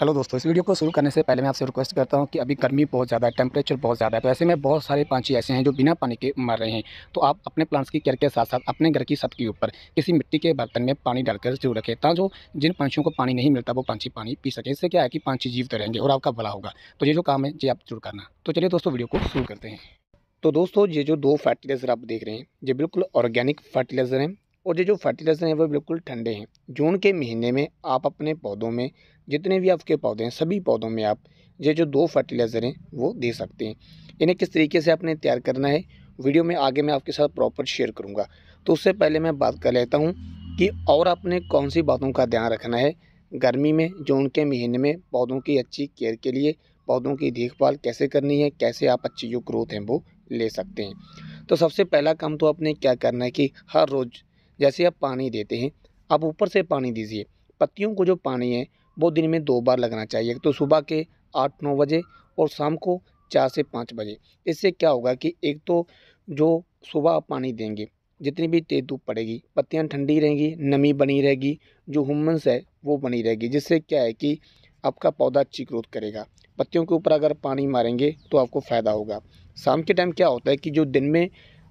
hello दोस्तों इस video को शुरू करने से पहले मैं आपसे रिक्वेस्ट करता हूं कि अभी गर्मी बहुत ज़्यादा है टेम्परेचर बहुत ज़्यादा है तो ऐसे में बहुत सारे पांची ऐसे हैं जो बिना पानी के मर रहे हैं तो आप अपने प्लांट्स की केयर के साथ साथ अपने घर की सबके के ऊपर किसी मिट्टी के बर्तन में पानी डालकर जरूर रखें ताकि जो जिन पंछियों को पानी नहीं मिलता वो पंछी पानी पी सके इससे क्या है कि पंछी जीवित रहेंगे और आपका भला होगा तो ये जो काम है ये आप जरूर करना तो चलिए दोस्तों वीडियो को शुरू करते हैं तो दोस्तों ये जो दो फर्टिलाइज़र आप देख रहे हैं ये बिल्कुल ऑर्गेनिक फर्टिलाइज़र हैं और ये जो फर्टिलाइजर हैं वो बिल्कुल ठंडे हैं जून के महीने में आप अपने पौधों में जितने भी आपके पौधे हैं सभी पौधों में आप ये जो दो फर्टिलाइज़र हैं वो दे सकते हैं इन्हें किस तरीके से आपने तैयार करना है वीडियो में आगे मैं आपके साथ प्रॉपर शेयर करूँगा तो उससे पहले मैं बात कर लेता हूँ कि और आपने कौन सी बातों का ध्यान रखना है गर्मी में जून के महीने में पौधों की अच्छी केयर के लिए पौधों की देखभाल कैसे करनी है कैसे आप अच्छी जो ग्रोथ हैं वो ले सकते हैं तो सबसे पहला काम तो आपने क्या करना है कि हर रोज़ जैसे आप पानी देते हैं आप ऊपर से पानी दीजिए पत्तियों को जो पानी है वो दिन में दो बार लगना चाहिए तो सुबह के आठ नौ बजे और शाम को चार से पाँच बजे इससे क्या होगा कि एक तो जो सुबह आप पानी देंगे जितनी भी तेज़ धूप पड़ेगी पत्तियाँ ठंडी रहेंगी नमी बनी रहेगी जो हुमस है वो बनी रहेगी जिससे क्या है कि आपका पौधा अच्छी ग्रोथ करेगा पत्तियों के ऊपर अगर पानी मारेंगे तो आपको फ़ायदा होगा शाम के टाइम क्या होता है कि जो दिन में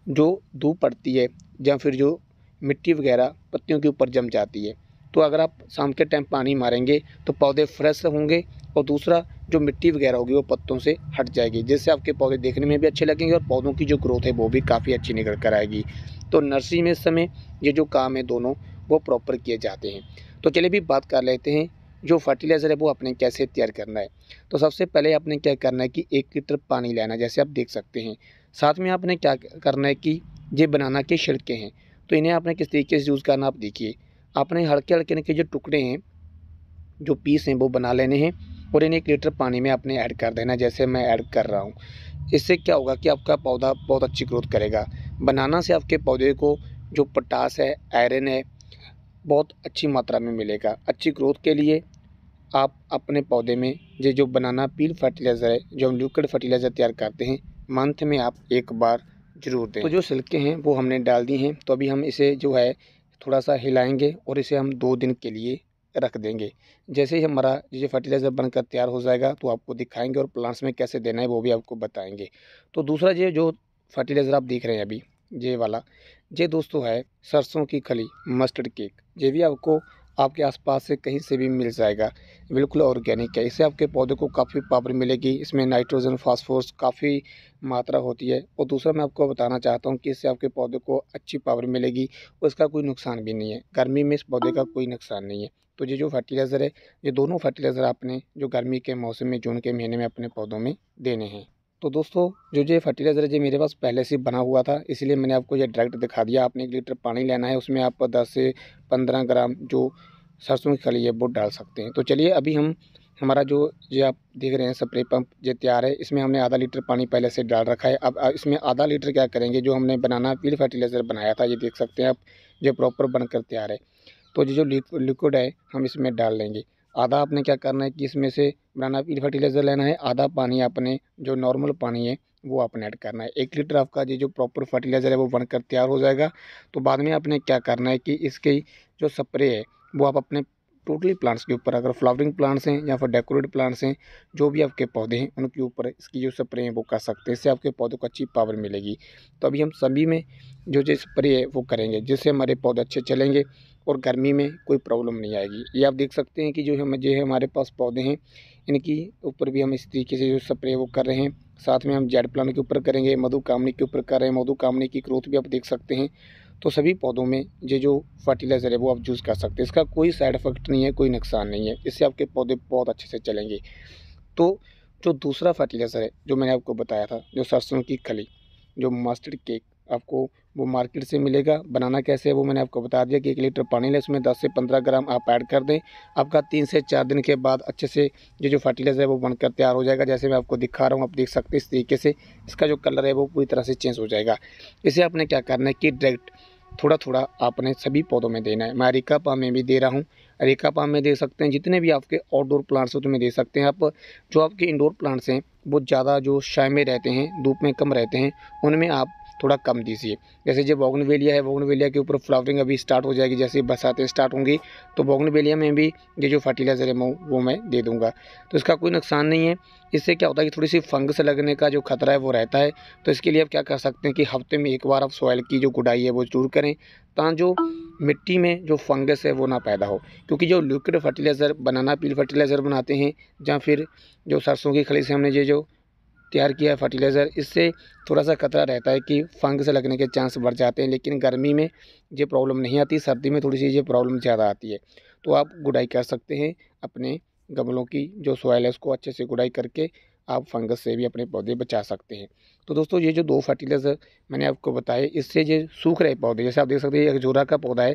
जो धूप पड़ती है या फिर जो मिट्टी वगैरह पत्तियों के ऊपर जम जाती है तो अगर आप शाम के टाइम पानी मारेंगे तो पौधे फ्रेश होंगे और दूसरा जो मिट्टी वगैरह होगी वो पत्तों से हट जाएगी जिससे आपके पौधे देखने में भी अच्छे लगेंगे और पौधों की जो ग्रोथ है वो भी काफ़ी अच्छी निकल कर आएगी तो नर्सरी में इस समय ये जो काम है दोनों वो प्रॉपर किए जाते हैं तो चलिए भी बात कर लेते हैं जो फर्टिलाइज़र है वो अपने कैसे तैयार करना है तो सबसे पहले आपने क्या करना है कि एक लीटर पानी लेना जैसे आप देख सकते हैं साथ में आपने क्या करना है कि ये बनाना के छिड़के हैं तो इन्हें आपने किस तरीके से यूज़ करना आप देखिए आपने हल्के हल्के इनके जो टुकड़े हैं जो पीस हैं वो बना लेने हैं और इन्हें एक लीटर पानी में आपने ऐड कर देना जैसे मैं ऐड कर रहा हूँ इससे क्या होगा कि आपका पौधा बहुत अच्छी ग्रोथ करेगा बनाना से आपके पौधे को जो पोटास है आयरन है बहुत अच्छी मात्रा में मिलेगा अच्छी ग्रोथ के लिए आप अपने पौधे में ये जो बनाना पील फर्टिलाइज़र है जो हम लिक्विड फर्टिलाइज़र तैयार करते हैं मंथ में आप एक बार जरूर दें तो जो सिल्के हैं वो हमने डाल दी हैं तो अभी हम इसे जो है थोड़ा सा हिलाएंगे और इसे हम दो दिन के लिए रख देंगे जैसे ही हमारा ये फर्टिलाइज़र बनकर तैयार हो जाएगा तो आपको दिखाएंगे और प्लांट्स में कैसे देना है वो भी आपको बताएंगे तो दूसरा ये जो फर्टिलाइज़र आप देख रहे हैं अभी ये वाला ये दोस्तों है सरसों की खली मस्टर्ड केक ये भी आपको आपके आसपास से कहीं से भी मिल जाएगा बिल्कुल ऑर्गेनिक है इससे आपके पौधे को काफ़ी पावर मिलेगी इसमें नाइट्रोजन फास्फोर्स काफ़ी मात्रा होती है और दूसरा मैं आपको बताना चाहता हूँ कि इससे आपके पौधे को अच्छी पावर मिलेगी और इसका कोई नुकसान भी नहीं है गर्मी में इस पौधे का कोई नुकसान नहीं है तो ये जो फर्टिलाइज़र है ये दोनों फर्टिलाइज़र आपने जो गर्मी के मौसम में जून के महीने में अपने पौधों में देने हैं तो दोस्तों जो ये फर्टिलाइज़र है ये मेरे पास पहले से बना हुआ था इसलिए मैंने आपको ये डायरेक्ट दिखा दिया आपने एक लीटर पानी लेना है उसमें आप दस से पंद्रह ग्राम जो सरसों की खली है वो डाल सकते हैं तो चलिए अभी हम हमारा जो ये आप देख रहे हैं स्प्रे पंप जो तैयार है इसमें हमने आधा लीटर पानी पहले से डाल रखा है अब इसमें आधा लीटर क्या करेंगे जो हमने बनाना पील फर्टिलाइज़र बनाया था ये देख सकते हैं आप जो प्रॉपर बनकर तैयार है तो ये जो लिक्विड है हम इसमें डाल लेंगे आधा आपने क्या करना है कि इसमें से बनाना पील फर्टिलाइज़र लेना है आधा पानी आपने जो नॉर्मल पानी है वो आपने ऐड करना है एक लीटर आपका ये जो प्रॉपर फर्टिलाइज़र है वो बनकर तैयार हो जाएगा तो बाद में आपने क्या करना है कि इसके जो स्प्रे है वो आप अपने टोटली प्लांट्स के ऊपर अगर फ्लावरिंग प्लांट्स हैं या फिर डेकोरेट प्लांट्स हैं जो भी आपके पौधे हैं उनके ऊपर इसकी जो स्प्रे है वो कर सकते हैं इससे आपके पौधों को अच्छी पावर मिलेगी तो अभी हम सभी में जो जो स्प्रे है वो करेंगे जिससे हमारे पौधे अच्छे चलेंगे और गर्मी में कोई प्रॉब्लम नहीं आएगी ये आप देख सकते हैं कि जो हम जो है हमारे पास पौधे हैं इनकी ऊपर भी हम इस तरीके से जो स्प्रे वो कर रहे हैं साथ में हम जेड प्लान के ऊपर करेंगे मधु कामनी के ऊपर कर रहे हैं मधु कामनी की ग्रोथ भी आप देख सकते हैं तो सभी पौधों में ये जो फर्टिलाइज़र है वो आप यूज़ कर सकते हैं इसका कोई साइड इफ़ेक्ट नहीं है कोई नुकसान नहीं है इससे आपके पौधे बहुत अच्छे से चलेंगे तो जो दूसरा फर्टिलाइज़र है जो मैंने आपको बताया था जो सरसों की खली जो मस्टर्ड केक आपको वो मार्केट से मिलेगा बनाना कैसे है वो मैंने आपको बता दिया कि एक लीटर पानी ले उसमें 10 से 15 ग्राम आप ऐड कर दें आपका तीन से चार दिन के बाद अच्छे से ये जो फर्टिलाइज़र है वो बनकर तैयार हो जाएगा जैसे मैं आपको दिखा रहा हूँ आप देख सकते हैं इस तरीके से इसका जो कलर है वो पूरी तरह से चेंज हो जाएगा इसे आपने क्या करना है कि डायरेक्ट थोड़ा थोड़ा आपने सभी पौधों में देना है मैं अरेका पाम में भी दे रहा हूँ अरेका पाम में दे सकते हैं जितने भी आपके आउटडोर प्लांट्स हो तो मैं दे सकते हैं आप जो आपके इंडोर प्लांट्स हैं वो ज़्यादा जो शाय में रहते हैं धूप में कम रहते हैं उनमें आप थोड़ा कम दीजिए जैसे जो बोगनवेलिया है बोगनवेलिया के ऊपर फ्लावरिंग अभी स्टार्ट हो जाएगी जैसे बरसातें स्टार्ट होंगी तो बोगनवेलिया में भी ये जो फर्टिलाइज़र है वो मैं दे दूँगा तो इसका कोई नुकसान नहीं है इससे क्या होता है कि थोड़ी सी फंगस लगने का जो खतरा है वो रहता है तो इसके लिए आप क्या कर सकते हैं कि हफ्ते में एक बार आप सॉयल की जो गुडाई है वो जरूर करें ताँ जो मिट्टी में जो फंगस है वो ना पैदा हो क्योंकि जो liquid fertiliser banana peel fertiliser बनाते हैं या फिर जो सरसों की खली से हमने ये जो तैयार किया है फर्टिलाइज़र इससे थोड़ा सा खतरा रहता है कि फंगस लगने के चांस बढ़ जाते हैं लेकिन गर्मी में ये प्रॉब्लम नहीं आती सर्दी में थोड़ी सी ये प्रॉब्लम ज़्यादा आती है तो आप गुडाई कर सकते हैं अपने गमलों की जो सॉयल है उसको अच्छे से गुडाई करके आप फंगस से भी अपने पौधे बचा सकते हैं तो दोस्तों ये जो दो फर्टिलाइज़र मैंने आपको बताए इससे ये सूख रहे पौधे जैसे आप देख सकते हैं ये जोरा का पौधा है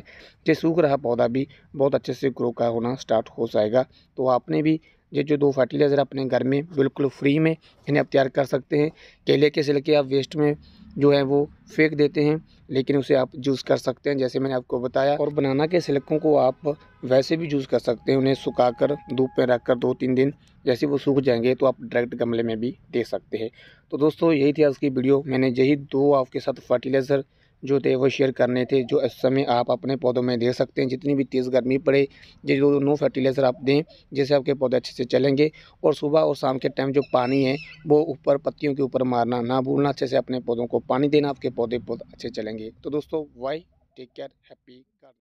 ये सूख रहा पौधा भी बहुत अच्छे से ग्रो का होना स्टार्ट हो जाएगा तो आपने भी ये जो दो फर्टिलाइज़र अपने घर में बिल्कुल फ्री में इन्हें आप तैयार कर सकते हैं केले के सिलके आप वेस्ट में जो है वो फेंक देते हैं लेकिन उसे आप जूस कर सकते हैं जैसे मैंने आपको बताया और बनाना के सिलकों को आप वैसे भी जूस कर सकते हैं उन्हें सुखाकर धूप में रख कर दो तीन दिन जैसे वो सूख जाएंगे तो आप डायरेक्ट गमले में भी दे सकते हैं तो दोस्तों यही थी आज की वीडियो मैंने यही दो आपके साथ फर्टिलाइज़र जो थे वो शेयर करने थे जो इस समय आप अपने पौधों में दे सकते हैं जितनी भी तेज़ गर्मी पड़े ये जो नो फर्टिलाइज़र आप दें जिससे आपके पौधे अच्छे से चलेंगे और सुबह और शाम के टाइम जो पानी है वो ऊपर पत्तियों के ऊपर मारना ना भूलना अच्छे से अपने पौधों को पानी देना आपके पौधे बहुत अच्छे चलेंगे तो दोस्तों वाई टेक केयर हैप्पी